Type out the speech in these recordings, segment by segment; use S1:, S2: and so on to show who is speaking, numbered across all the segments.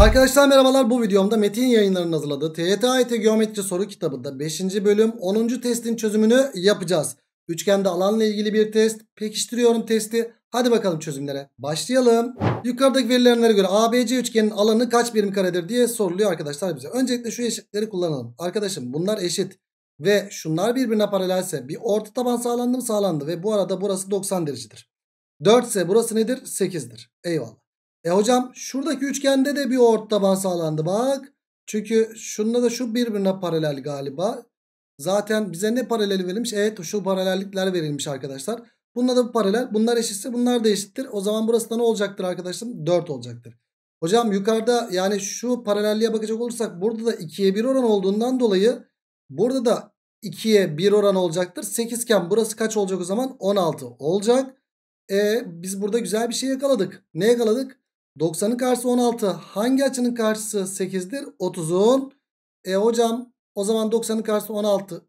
S1: Arkadaşlar merhabalar bu videomda Metin yayınlarının hazırladığı TYT Geometri soru kitabında 5. bölüm 10. testin çözümünü yapacağız. Üçgende alanla ilgili bir test. Pekiştiriyorum testi. Hadi bakalım çözümlere. Başlayalım. Yukarıdaki verilenlere göre ABC üçgenin alanı kaç birim karedir diye soruluyor arkadaşlar bize. Öncelikle şu eşitleri kullanalım. Arkadaşım bunlar eşit ve şunlar birbirine paralelse bir orta taban sağlandı mı sağlandı ve bu arada burası 90 derecedir. 4 ise burası nedir? 8'dir. Eyvallah. E hocam şuradaki üçgende de bir ort taban sağlandı bak. Çünkü şunda da şu birbirine paralel galiba. Zaten bize ne paraleli verilmiş? Evet şu paralellikler verilmiş arkadaşlar. Bununla da bu paralel. Bunlar eşitse bunlar da eşittir. O zaman burası da ne olacaktır arkadaşım? 4 olacaktır. Hocam yukarıda yani şu paralelliğe bakacak olursak burada da 2'ye 1 oran olduğundan dolayı burada da 2'ye 1 oran olacaktır. 8 iken burası kaç olacak o zaman? 16 olacak. E biz burada güzel bir şey yakaladık. Ne yakaladık? 90'ın karşısı 16. Hangi açının karşısı 8'dir? 30'un. E hocam o zaman 90'ın karşısı 16.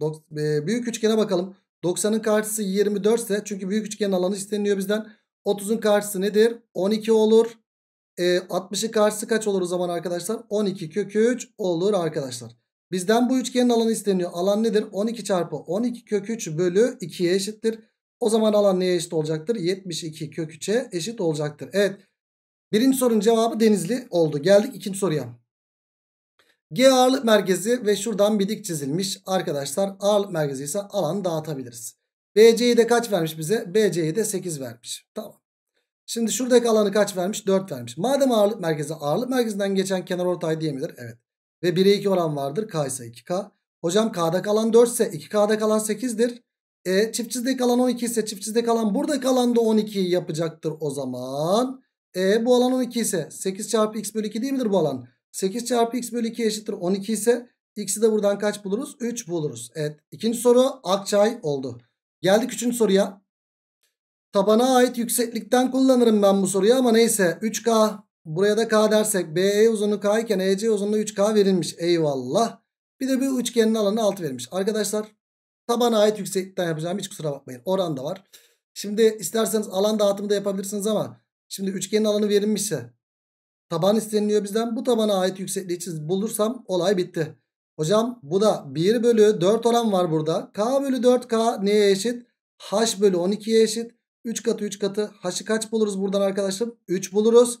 S1: Dok e, büyük üçgene bakalım. 90'ın karşısı 24 ise çünkü büyük üçgenin alanı isteniyor bizden. 30'un karşısı nedir? 12 olur. E, 60'ın karşısı kaç olur o zaman arkadaşlar? 12 kök 3 olur arkadaşlar. Bizden bu üçgenin alanı isteniyor. Alan nedir? 12 çarpı 12 kök 3 bölü 2'ye eşittir. O zaman alan neye eşit olacaktır? 72 kök 3'e eşit olacaktır. Evet. Birinci sorunun cevabı Denizli oldu. Geldik ikinci soruya. G ağırlık merkezi ve şuradan bir dik çizilmiş. Arkadaşlar ağırlık merkezi ise alan dağıtabiliriz. BC'yi de kaç vermiş bize? BC'yi de 8 vermiş. Tamam. Şimdi şuradaki alanı kaç vermiş? 4 vermiş. Madem ağırlık merkezi ağırlık merkezinden geçen kenar ortay diye Evet. Ve 1'e 2 oran vardır. K ise 2K. Hocam K'da kalan 4 ise 2K'da kalan 8'dir. E, çiftçizde kalan 12 ise çiftçizde alan burada kalan da 12'yi yapacaktır o zaman. E bu alanın 2 ise 8 çarpı x bölü 2 değil midir bu alan? 8 çarpı x bölü 2 eşittir 12 ise x'i de buradan kaç buluruz? 3 buluruz. Evet İkinci soru Akçay oldu. Geldik üçüncü soruya. Tabana ait yükseklikten kullanırım ben bu soruyu ama neyse 3K buraya da K dersek BE uzunluğu K iken EC uzunluğu 3K verilmiş. Eyvallah. Bir de bir üçgenin alanı 6 verilmiş. Arkadaşlar tabana ait yükseklikten yapacağım hiç kusura bakmayın. Oran da var. Şimdi isterseniz alan dağıtımı da yapabilirsiniz ama Şimdi üçgenin alanı verilmişse taban isteniliyor bizden. Bu tabana ait yüksekliği bulursam olay bitti. Hocam bu da 1 bölü 4 oran var burada. K bölü 4 K neye eşit? H bölü 12'ye eşit. 3 katı 3 katı. H'ı kaç buluruz buradan arkadaşım? 3 buluruz.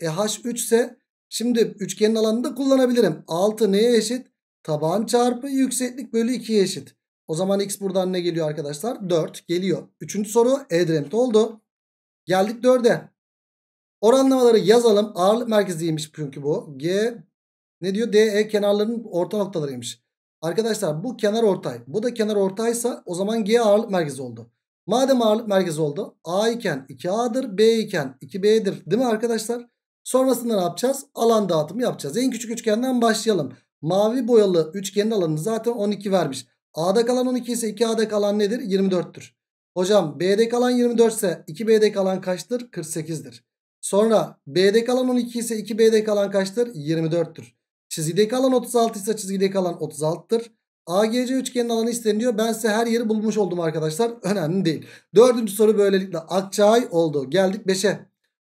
S1: E H 3 ise şimdi üçgenin alanını da kullanabilirim. 6 neye eşit? Taban çarpı yükseklik bölü 2'ye eşit. O zaman x buradan ne geliyor arkadaşlar? 4 geliyor. Üçüncü soru Edremit oldu. Geldik 4'e. Oranlamaları yazalım. Ağırlık merkeziymiş çünkü bu. G ne diyor? DE kenarlarının orta noktalarıymış. Arkadaşlar bu kenar ortay. Bu da kenar ortaysa o zaman G ağırlık merkezi oldu. Madem ağırlık merkezi oldu. A iken 2A'dır. B iken 2B'dir. Değil mi arkadaşlar? Sonrasında ne yapacağız? Alan dağıtımı yapacağız. En küçük üçgenden başlayalım. Mavi boyalı üçgenin alanını zaten 12 vermiş. A'da kalan 12 ise 2A'da kalan nedir? 24'tür. Hocam B'de kalan 24 ise 2B'de kalan kaçtır? 48'dir. Sonra B'de kalan 12 ise 2B'de kalan kaçtır? 24'tür. Çizgide kalan 36 ise çizgide kalan 36'tır. AGC üçgenin alanı isteniyor. Ben size her yeri bulmuş oldum arkadaşlar. Önemli değil. Dördüncü soru böylelikle akçay oldu. Geldik 5'e.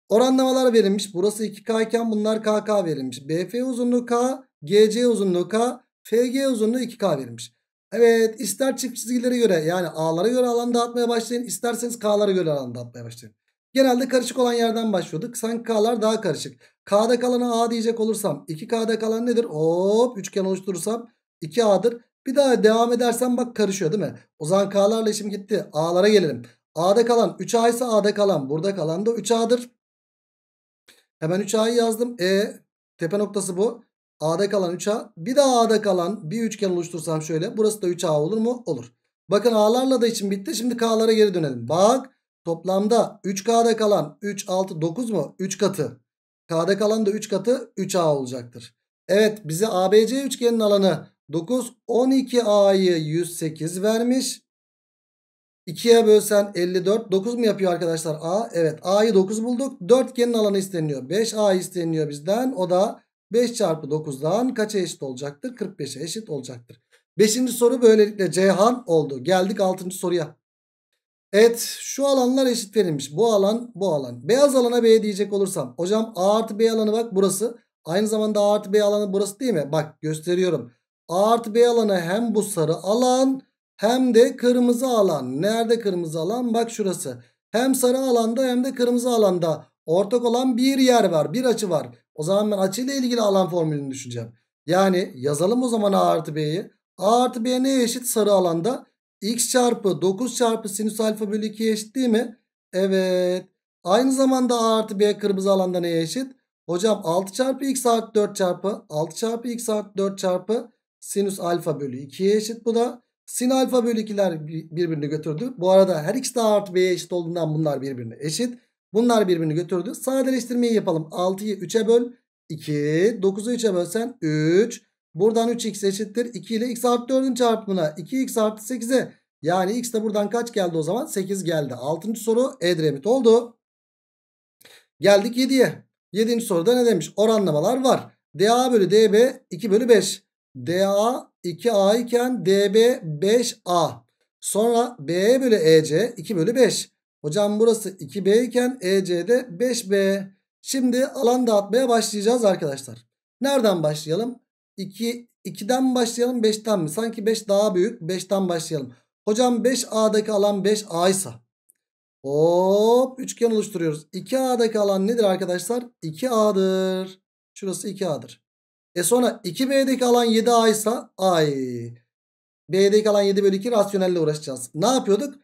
S1: Oranlamalar verilmiş. Burası 2K iken bunlar KK verilmiş. BF uzunluğu K, GC uzunluğu K, FG uzunluğu 2K verilmiş. Evet ister çift çizgilere göre yani A'lara göre alan dağıtmaya başlayın. isterseniz K'lara göre alan dağıtmaya başlayın. Genelde karışık olan yerden başlıyorduk. Sanki K'lar daha karışık. K'da kalanı A diyecek olursam 2K'da kalan nedir? Hop üçgen oluşturursam 2A'dır. Bir daha devam edersen bak karışıyor değil mi? O zaman K'larla işim gitti. A'lara gelelim. A'da kalan 3A ise A'da kalan. Burada kalan da 3A'dır. Hemen 3A'yı yazdım. E tepe noktası bu. A'da kalan 3A. Bir daha A'da kalan bir üçgen oluştursam şöyle. Burası da 3A olur mu? Olur. Bakın A'larla da işim bitti. Şimdi K'lara geri dönelim. Bak Toplamda 3K'da kalan 3, 6, 9 mu? 3 katı. K'da kalan da 3 katı 3A olacaktır. Evet bize ABC üçgenin alanı 9, 12A'yı 108 vermiş. 2'ye bölsen 54. 9 mu yapıyor arkadaşlar A? Evet A'yı 9 bulduk. Dörtgenin alanı isteniyor. 5A isteniyor bizden. O da 5 çarpı 9'dan kaça eşit olacaktır? 45'e eşit olacaktır. Beşinci soru böylelikle Ceyhan oldu. Geldik altıncı soruya. Evet şu alanlar eşit verilmiş. Bu alan bu alan. Beyaz alana B diyecek olursam. Hocam A artı B alanı bak burası. Aynı zamanda A artı B alanı burası değil mi? Bak gösteriyorum. A artı B alanı hem bu sarı alan hem de kırmızı alan. Nerede kırmızı alan? Bak şurası. Hem sarı alanda hem de kırmızı alanda ortak olan bir yer var. Bir açı var. O zaman ben açıyla ilgili alan formülünü düşüneceğim. Yani yazalım o zaman A artı B'yi. A artı B neye eşit? Sarı alanda x çarpı 9 çarpı sinüs alfa bölü 2'ye eşit değil mi? Evet. Aynı zamanda a artı b kırmızı alanda neye eşit? Hocam 6 çarpı x artı 4 çarpı 6 çarpı x artı 4 çarpı sinüs alfa bölü 2'ye eşit bu da. Sin alfa bölü 2'ler birbirini götürdü. Bu arada her ikisi de a artı b'ye eşit olduğundan bunlar birbirine eşit. Bunlar birbirini götürdü. Sadeleştirmeyi yapalım. 6'yı 3'e böl 2. 9'u 3'e bölsen 3. Buradan 3x eşittir 2 ile x artı 4'ün çarpımına 2x artı 8'e yani x de buradan kaç geldi o zaman 8 geldi. 6. soru Edremit oldu. Geldik 7'ye. 7. soruda ne demiş? Oranlamalar var. DA bölü DB 2 bölü 5. DA 2A iken DB 5A. Sonra BE bölü EC 2 bölü 5. Hocam burası 2B iken EC'de 5B. Şimdi alan dağıtmaya başlayacağız arkadaşlar. Nereden başlayalım? 2, 2'den başlayalım 5'ten mi? Sanki 5 daha büyük. 5'ten başlayalım. Hocam 5A'daki alan 5A ise hop üçgen oluşturuyoruz. 2A'daki alan nedir arkadaşlar? 2A'dır. Şurası 2A'dır. E sonra 2B'deki alan 7A ise ay. B'deki alan 7 bölü 2 rasyonelle uğraşacağız. Ne yapıyorduk?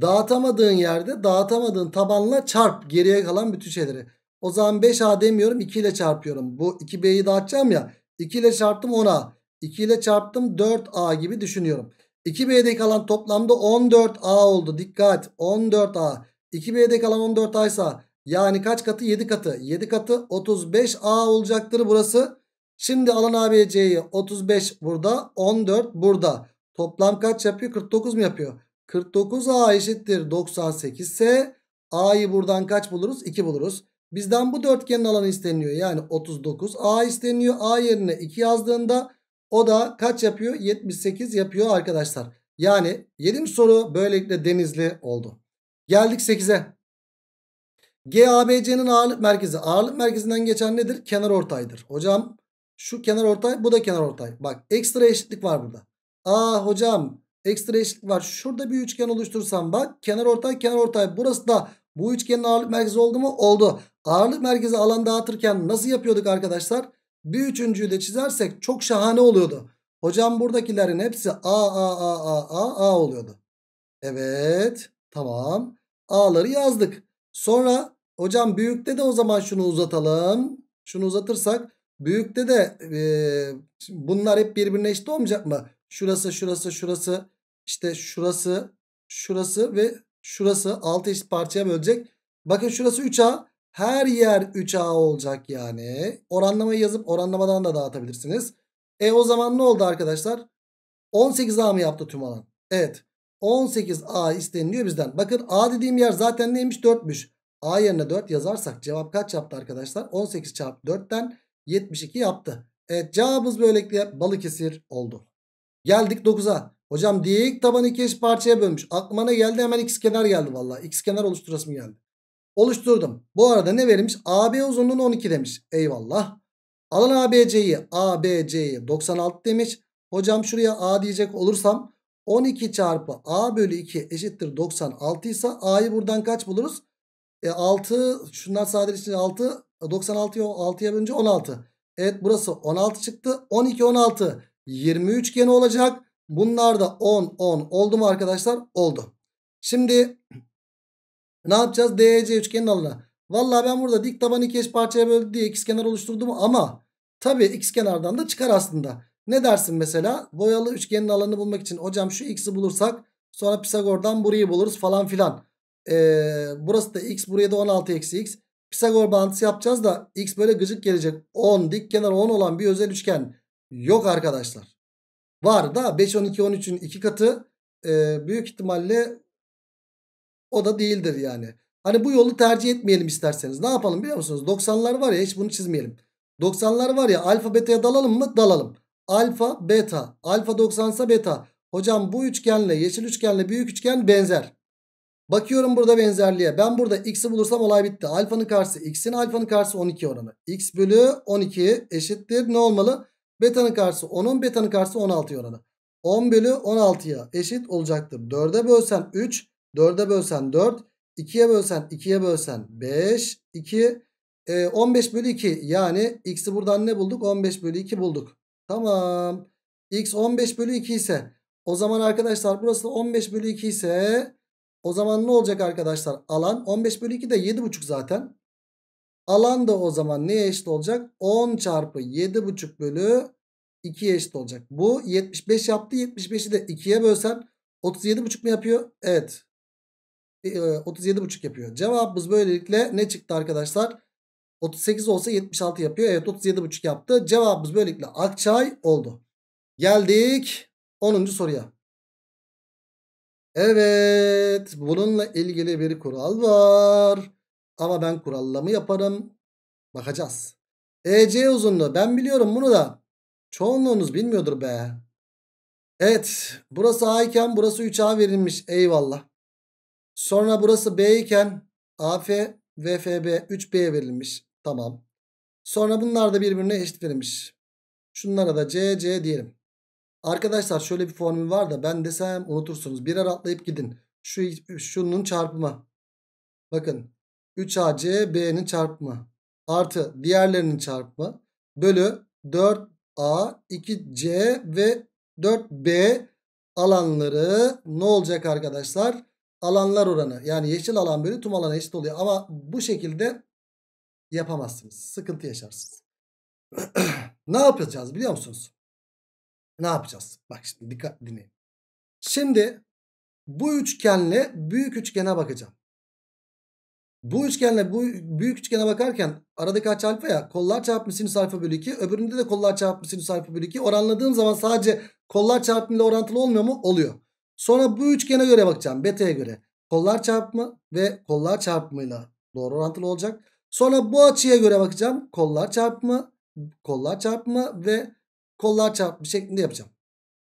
S1: Dağıtamadığın yerde dağıtamadığın tabanla çarp geriye kalan bütün şeyleri. O zaman 5A demiyorum 2 ile çarpıyorum. Bu 2B'yi dağıtacağım ya. 2 ile çarptım 10A. 2 ile çarptım 4A gibi düşünüyorum. 2B'de kalan toplamda 14A oldu. Dikkat 14A. 2B'de kalan 14A ise yani kaç katı? 7 katı. 7 katı 35A olacaktır burası. Şimdi alan ABC'yi 35 burada 14 burada. Toplam kaç yapıyor? 49 mu yapıyor? 49A eşittir 98 ise A'yı buradan kaç buluruz? 2 buluruz. Bizden bu dörtgenin alanı isteniyor. Yani 39 A isteniyor. A yerine 2 yazdığında o da kaç yapıyor? 78 yapıyor arkadaşlar. Yani 7. soru böylelikle denizli oldu. Geldik 8'e. GABC'nin ağırlık merkezi. Ağırlık merkezinden geçen nedir? Kenar ortaydır. Hocam şu kenar ortay bu da kenar ortay. Bak ekstra eşitlik var burada. Aa hocam ekstra eşitlik var. Şurada bir üçgen oluştursam bak kenar ortay kenar ortay. Burası da bu üçgenin ağırlık merkezi oldu mu? Oldu. Ağırlık merkezi alan dağıtırken nasıl yapıyorduk arkadaşlar? Bir üçüncüyü de çizersek çok şahane oluyordu. Hocam buradakilerin hepsi A, A, A, A, A, A oluyordu. Evet tamam. A'ları yazdık. Sonra hocam büyükte de o zaman şunu uzatalım. Şunu uzatırsak büyükte de e, bunlar hep birbirine eşit olmayacak mı? Şurası, şurası, şurası, işte şurası, şurası ve şurası 6 eşit parçaya bölecek. Bakın şurası 3A. Her yer 3A olacak yani. Oranlamayı yazıp oranlamadan da dağıtabilirsiniz. E o zaman ne oldu arkadaşlar? 18A mı yaptı tüm alan? Evet. 18A isteniliyor bizden. Bakın A dediğim yer zaten neymiş? 4'müş. A yerine 4 yazarsak cevap kaç yaptı arkadaşlar? 18 çarpı 4'ten 72 yaptı. Evet cevabımız böylelikle Balıkesir oldu. Geldik 9'a. Hocam dik tabanı iki eş parçaya bölmüş. Aklıma ne geldi? Hemen x kenar geldi vallahi X kenar oluşturasım geldi oluşturdum. Bu arada ne verilmiş? AB uzunluğunu 12 demiş. Eyvallah. Alan ABC'yi ABC'yi 96 demiş. Hocam şuraya A diyecek olursam 12 çarpı A bölü 2 eşittir 96 ise A'yı buradan kaç buluruz? E 6 şunlar sadece için 6 96'yı 6'ya bölünce 16. Evet burası 16 çıktı. 12 16 23 gene olacak. Bunlar da 10 10 oldu mu arkadaşlar? Oldu. Şimdi ne yapacağız? DC üçgenin alanı. Valla ben burada dik tabanı iki eş parçaya böldü diye kenar oluşturdum ama tabii x kenardan da çıkar aslında. Ne dersin mesela? Boyalı üçgenin alanını bulmak için hocam şu x'i bulursak sonra Pisagor'dan burayı buluruz falan filan. Ee, burası da x buraya da 16 eksi x. Pisagor bağıntısı yapacağız da x böyle gıcık gelecek. 10 dik kenar 10 olan bir özel üçgen yok arkadaşlar. Var da 5 12 13'ün iki katı e, büyük ihtimalle o da değildir yani. Hani bu yolu tercih etmeyelim isterseniz. Ne yapalım biliyor musunuz? 90'lar var ya hiç bunu çizmeyelim. 90'lar var ya alfa beta'ya dalalım mı? Dalalım. Alfa beta. Alfa 90 ise beta. Hocam bu üçgenle yeşil üçgenle büyük üçgen benzer. Bakıyorum burada benzerliğe. Ben burada x'i bulursam olay bitti. Alfanın karşısı x'in alfanın karşısı 12 oranı. x bölü 12 eşittir. Ne olmalı? Betanın karşısı 10'un betanın karşısı 16 oranı. 10 bölü 16'ya eşit olacaktır. 4'e bölsen 3. 4'e bölsen 4. 2'ye bölsen 2'ye bölsen 5. 2. E, 15 bölü 2 yani x'i buradan ne bulduk? 15 bölü 2 bulduk. Tamam. x 15 bölü 2 ise o zaman arkadaşlar burası 15 bölü 2 ise o zaman ne olacak arkadaşlar? Alan 15 bölü 2 de 7,5 zaten. Alan da o zaman neye eşit olacak? 10 çarpı 7,5 bölü 2'ye eşit olacak. Bu 75 yaptı. 75'i de 2'ye bölsen 37,5 mu yapıyor? Evet. 37,5 e, yapıyor. Cevabımız böylelikle ne çıktı arkadaşlar? 38 olsa 76 yapıyor. Evet 37,5 yaptı. Cevabımız böylelikle Akçay oldu. Geldik 10. soruya. Evet bununla ilgili bir kural var. Ama ben kurallama yaparım. Bakacağız. EC uzunluğu ben biliyorum bunu da. Çoğunluğunuz bilmiyordur be. Evet burası A iken burası 3A verilmiş. Eyvallah. Sonra burası B iken AF, VFB 3 b verilmiş. Tamam. Sonra bunlar da birbirine eşit verilmiş. Şunlara da CC diyelim. Arkadaşlar şöyle bir formül var da ben desem unutursunuz. Birer atlayıp gidin. Şu, şunun çarpımı. Bakın 3AC B'nin çarpımı. Artı diğerlerinin çarpımı. Bölü 4A 2C ve 4B alanları ne olacak arkadaşlar? alanlar oranı yani yeşil alan bölü tüm alana eşit oluyor. Ama bu şekilde yapamazsınız. Sıkıntı yaşarsınız. ne yapacağız biliyor musunuz? Ne yapacağız? Bak şimdi dikkat dinleyin. Şimdi bu üçgenle büyük üçgene bakacağım. Bu üçgenle bu büyük üçgene bakarken aradaki aç alfa ya kollar çarpımı sinüs alfa bölü 2 öbüründe de kollar çarpımı sinüs alfa bölü 2 oranladığım zaman sadece kollar çarpımıyla orantılı olmuyor mu? Oluyor. Sonra bu üçgene göre bakacağım. Beta'ya göre. Kollar çarpımı ve kollar çarpımıyla doğru orantılı olacak. Sonra bu açıya göre bakacağım. Kollar çarpımı, kollar çarpımı ve kollar çarpımı şeklinde yapacağım.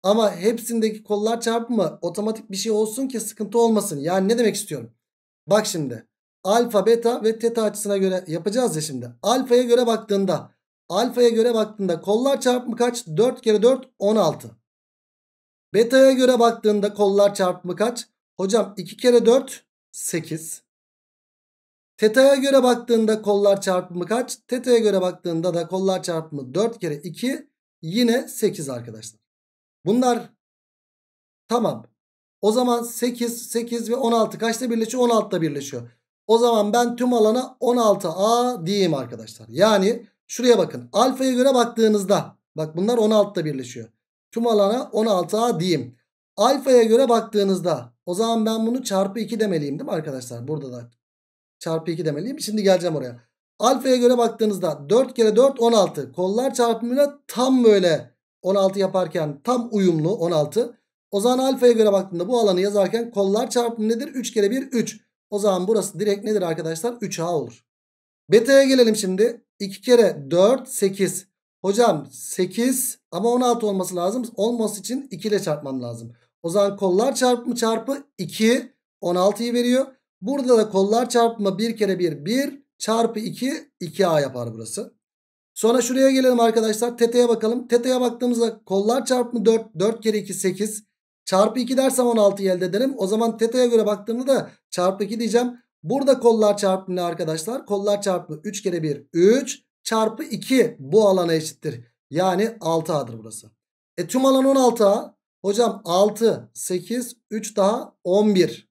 S1: Ama hepsindeki kollar çarpımı otomatik bir şey olsun ki sıkıntı olmasın. Yani ne demek istiyorum? Bak şimdi alfa, beta ve teta açısına göre yapacağız ya şimdi. Alfaya göre baktığında alfaya göre baktığında kollar çarpımı kaç? 4 kere 4 16. Beta'ya göre baktığında kollar çarpımı kaç? Hocam 2 kere 4 8. Teta'ya göre baktığında kollar çarpımı kaç? Teta'ya göre baktığında da kollar çarpımı 4 kere 2 yine 8 arkadaşlar. Bunlar tamam. O zaman 8, 8 ve 16 kaçta birleşiyor? 16'da birleşiyor. O zaman ben tüm alana 16A diyeyim arkadaşlar. Yani şuraya bakın. Alfa'ya göre baktığınızda bak bunlar 16'da birleşiyor. Tüm alana 16A diyeyim. Alfaya göre baktığınızda o zaman ben bunu çarpı 2 demeliyim değil mi arkadaşlar? Burada da çarpı 2 demeliyim. Şimdi geleceğim oraya. Alfaya göre baktığınızda 4 kere 4 16. Kollar çarpımıyla tam böyle 16 yaparken tam uyumlu 16. O zaman alfaya göre baktığında bu alanı yazarken kollar çarpımı nedir? 3 kere 1 3. O zaman burası direkt nedir arkadaşlar? 3A olur. Beta'ya gelelim şimdi. 2 kere 4 8. Hocam 8 ama 16 olması lazım. Olması için 2 ile çarpmam lazım. O zaman kollar çarpımı çarpı 2 16'yı veriyor. Burada da kollar çarpımı 1 kere 1 1 çarpı 2 2a yapar burası. Sonra şuraya gelelim arkadaşlar. Teteye bakalım. Teteye baktığımızda kollar çarpımı 4. 4 kere 2 8. Çarpı 2 dersem 16 elde ederim. O zaman teteye göre baktığımda da çarpı 2 diyeceğim. Burada kollar çarpımı ne arkadaşlar? Kollar çarpımı 3 kere 1 3 çarpı 2 bu alana eşittir. Yani 6A'dır burası. E tüm alan 16A. Hocam 6, 8, 3 daha 11.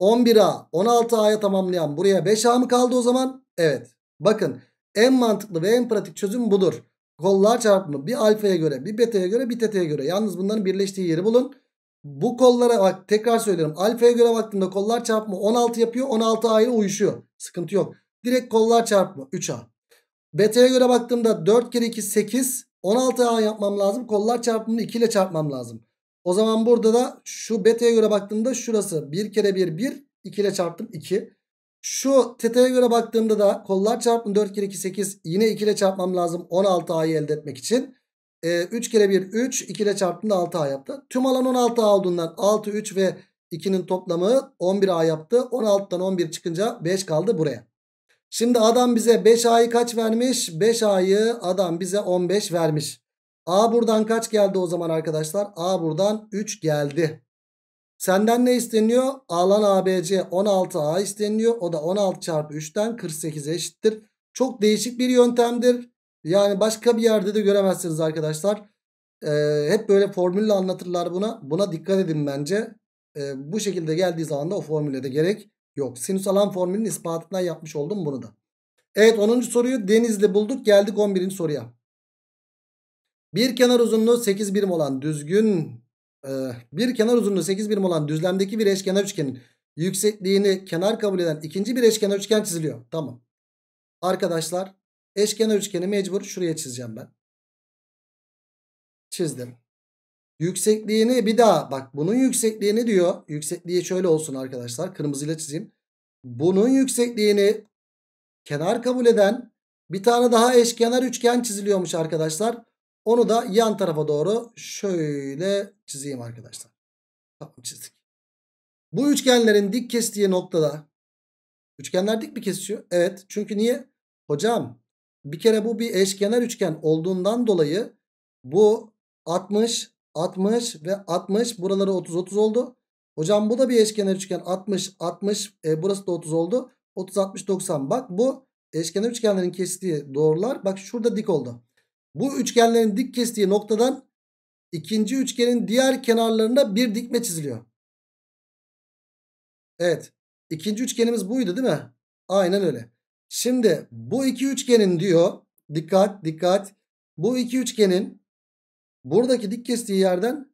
S1: 11A 16A'ya tamamlayan buraya 5A mı kaldı o zaman? Evet. Bakın en mantıklı ve en pratik çözüm budur. Kollar çarpımı bir alfaya göre, bir beta'ya göre, bir teta'ya göre. Yalnız bunların birleştiği yeri bulun. Bu kollara bak tekrar söylüyorum. Alfaya göre baktığımda kollar çarpımı 16 yapıyor. 16 A'ya uyuşuyor. Sıkıntı yok. Direkt kollar çarpımı 3A. Beta'ya göre baktığımda 4 kere 2 8. 16 A yapmam lazım. Kollar çarpımını 2 ile çarpmam lazım. O zaman burada da şu beta'ya göre baktığımda şurası 1 kere 1 1. 2 ile çarptım 2. Şu teta'ya göre baktığımda da kollar çarpımı 4 kere 2 8. Yine 2 ile çarpmam lazım 16 A'yı elde etmek için. E, ee, 3 kere 1 3. 2 ile çarptığımda 6 A yaptı. Tüm alan 16 A olduğundan 6 3 ve 2'nin toplamı 11A yaptı. 16'dan 11 çıkınca 5 kaldı buraya. Şimdi adam bize 5A'yı kaç vermiş? 5A'yı adam bize 15 vermiş. A buradan kaç geldi o zaman arkadaşlar? A buradan 3 geldi. Senden ne isteniyor? Alan ABC 16A isteniyor. O da 16 çarpı 3'ten 48 eşittir. Çok değişik bir yöntemdir. Yani başka bir yerde de göremezsiniz arkadaşlar. Ee, hep böyle formülle anlatırlar buna. Buna dikkat edin bence. Ee, bu şekilde geldiği zaman da o formüle de gerek Yok sinüs alan formülünün ispatından yapmış oldum bunu da. Evet 10. soruyu denizli bulduk geldik 11. soruya. Bir kenar uzunluğu 8 birim olan düzgün e, bir kenar uzunluğu 8 birim olan düzlemdeki bir eşkenar üçgenin yüksekliğini kenar kabul eden ikinci bir eşkenar üçgen çiziliyor. Tamam. Arkadaşlar eşkenar üçgeni mecbur şuraya çizeceğim ben. Çizdim. Yüksekliğini bir daha bak bunun yüksekliğini diyor. Yüksekliği şöyle olsun arkadaşlar. Kırmızıyla çizeyim. Bunun yüksekliğini kenar kabul eden bir tane daha eşkenar üçgen çiziliyormuş arkadaşlar. Onu da yan tarafa doğru şöyle çizeyim arkadaşlar. Tamam çizdik. Bu üçgenlerin dik kestiği noktada üçgenler dik mi kesiyor? Evet. Çünkü niye? Hocam bir kere bu bir eşkenar üçgen olduğundan dolayı bu 60 60 ve 60. Buraları 30 30 oldu. Hocam bu da bir eşkenar üçgen 60 60 e, burası da 30 oldu. 30 60 90 bak bu eşkenar üçgenlerin kestiği doğrular bak şurada dik oldu. Bu üçgenlerin dik kestiği noktadan ikinci üçgenin diğer kenarlarında bir dikme çiziliyor. Evet ikinci üçgenimiz buydu değil mi? Aynen öyle. Şimdi bu iki üçgenin diyor dikkat dikkat bu iki üçgenin Buradaki dik kestiği yerden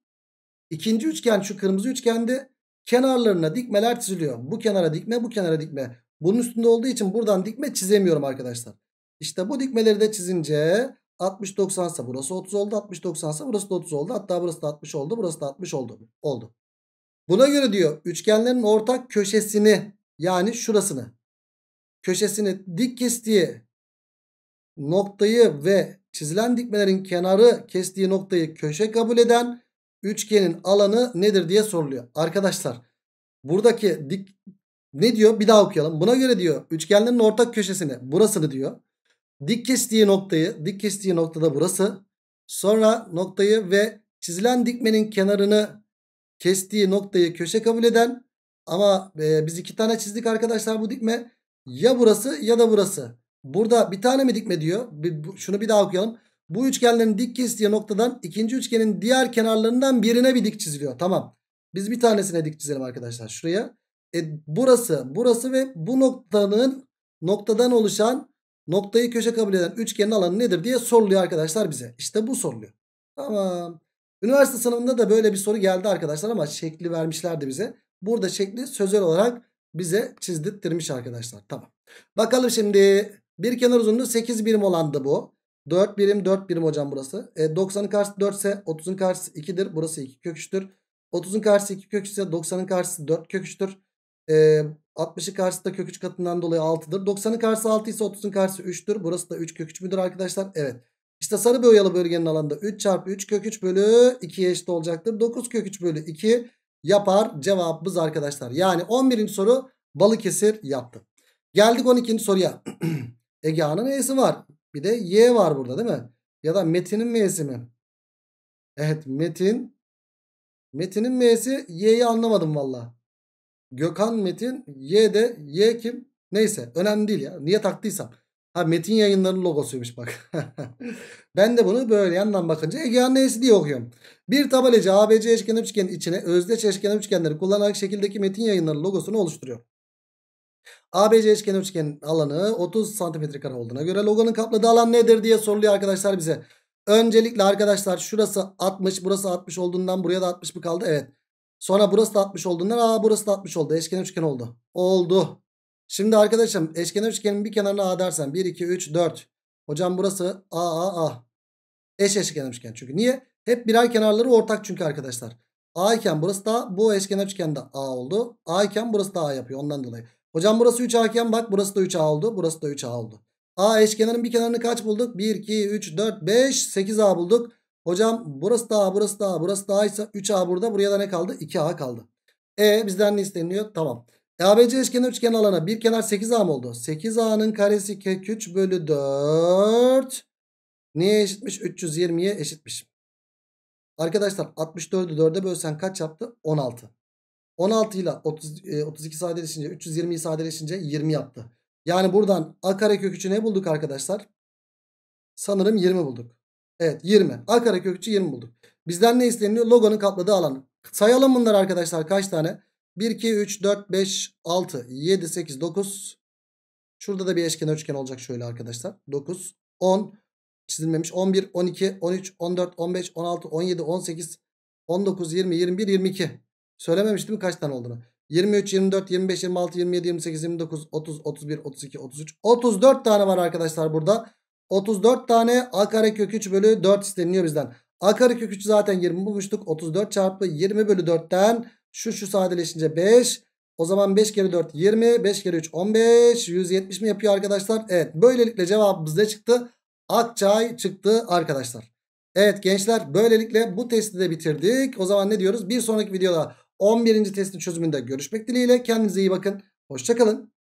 S1: ikinci üçgen şu kırmızı üçgende kenarlarına dikmeler çiziliyor. Bu kenara dikme bu kenara dikme. Bunun üstünde olduğu için buradan dikme çizemiyorum arkadaşlar. İşte bu dikmeleri de çizince 60-90 ise burası 30 oldu. 60-90 ise burası da 30 oldu. Hatta burası da 60 oldu. Burası da 60 oldu. oldu. Buna göre diyor üçgenlerin ortak köşesini yani şurasını köşesini dik kestiği noktayı ve çizilen dikmelerin kenarı kestiği noktayı köşe kabul eden üçgenin alanı nedir diye soruluyor. Arkadaşlar buradaki dik ne diyor? Bir daha okuyalım. Buna göre diyor üçgenlerin ortak köşesini burasını diyor. Dik kestiği noktayı dik kestiği noktada burası. Sonra noktayı ve çizilen dikmenin kenarını kestiği noktayı köşe kabul eden ama e, biz iki tane çizdik arkadaşlar bu dikme. Ya burası ya da burası. Burada bir tane mi dikme diyor. Bir, bu, şunu bir daha okuyalım. Bu üçgenlerin dik kestiği noktadan ikinci üçgenin diğer kenarlarından birine bir dik çiziliyor. Tamam. Biz bir tanesine dik çizelim arkadaşlar. Şuraya. E, burası, burası ve bu noktanın noktadan oluşan noktayı köşe kabul eden üçgenin alanı nedir diye soruluyor arkadaşlar bize. İşte bu soruluyor. Tamam. Üniversite sınavında da böyle bir soru geldi arkadaşlar ama şekli vermişlerdi bize. Burada şekli sözel olarak bize çizdirtmiş arkadaşlar. Tamam. Bakalım şimdi bir kenar uzunluğu 8 birim olandı bu. 4 birim 4 birim hocam burası. E, 90'ın karşısı 4 ise 30'un karşısı 2'dir. Burası 2 kök 3'tür. 30'un karşısı 2 kök 3 ise 90'ın karşısı 4 kök 3'tür. E, 60'ın karşısı da kök katından dolayı 6'dır. 90'ın karşısı 6 ise 30'un karşısı 3'tür. Burası da 3 kök 3 müdür arkadaşlar? Evet. İşte sarı boyalı bölgenin alanında 3 çarpı 3 kök 3 bölü 2'ye eşit olacaktır. 9 kök 3 bölü 2 yapar cevabımız arkadaşlar. Yani 11. soru Balıkesir yaptı. Geldik 12. soruya. Ege A'nın E'si var. Bir de Y var burada değil mi? Ya da Metin'in M'si mi? Evet Metin. Metin'in M'si Y'yi anlamadım valla. Gökhan Metin Y de Y kim? Neyse önemli değil ya. Niye taktıysam. Ha Metin yayınlarının logosuymuş bak. ben de bunu böyle yandan bakınca Egehan neyse diye okuyorum. Bir tabeleci ABC üçgen üçgenin içine özdeş eşkenar üçgenleri kullanarak şekildeki Metin yayınlarının logosunu oluşturuyor. ABC üçgen üçgenin alanı 30 santimetre kare olduğuna göre loganın kapladığı alan nedir diye soruluyor arkadaşlar bize. Öncelikle arkadaşlar şurası 60 burası 60 olduğundan buraya da 60 mı kaldı? Evet. Sonra burası da 60 olduğundan aa burası da 60 oldu. Eşkenar üçgen oldu. Oldu. Şimdi arkadaşım eşkenar üçgenin bir kenarına A dersen 1 2 3 4. Hocam burası A A A. Eş eşkenar üçgen çünkü. Niye? Hep birer kenarları ortak çünkü arkadaşlar. A iken burası da bu eşkenar üçgen de A oldu. A iken burası da A yapıyor ondan dolayı. Hocam burası 3A iken bak burası da 3A oldu. Burası da 3A oldu. A eşkenarın bir kenarını kaç bulduk? 1, 2, 3, 4, 5, 8A bulduk. Hocam burası da A, burası da A, burası da A ise 3A burada. Buraya da ne kaldı? 2A kaldı. E bizden ne isteniyor? Tamam. E, ABC eşkenar üçgen alana bir kenar 8A mı oldu? 8A'nın karesi kök 3 bölü 4. Neye eşitmiş? 320'ye eşitmiş. Arkadaşlar 64'ü 4'e bölsen kaç yaptı? 16. 16 ile 30, e, 32 sadeleşince 320'yi sadeleşince 20 yaptı. Yani buradan a karekök 3'ü ne bulduk arkadaşlar? Sanırım 20 bulduk. Evet 20. A karekök 3'ü 20 bulduk. Bizden ne isteniyor? Logonun katladığı alanı. Sayalım bunları arkadaşlar kaç tane? 1, 2, 3, 4, 5, 6, 7, 8, 9. Şurada da bir eşkenar üçgen olacak şöyle arkadaşlar. 9, 10 çizilmemiş. 11, 12, 13, 14, 15, 16, 17, 18, 19, 20, 21, 22. Söylememiştim kaç tane olduğunu. 23, 24, 25, 26, 27, 28, 29, 30, 31, 32, 33, 34 tane var arkadaşlar burada. 34 tane a kare kök 3 bölü 4 isteniliyor bizden. A kare kök 3 zaten 20 bulmuştuk. 34 çarpı 20 bölü 4'ten şu şu sadeleşince 5. O zaman 5 kere 4 20. 5 kere 3 15. 170 mi yapıyor arkadaşlar? Evet. Böylelikle cevabımız ne çıktı? Akçay çıktı arkadaşlar. Evet gençler böylelikle bu testi de bitirdik. O zaman ne diyoruz? Bir sonraki videoda 11. testin çözümünde görüşmek dileğiyle. Kendinize iyi bakın. Hoşçakalın.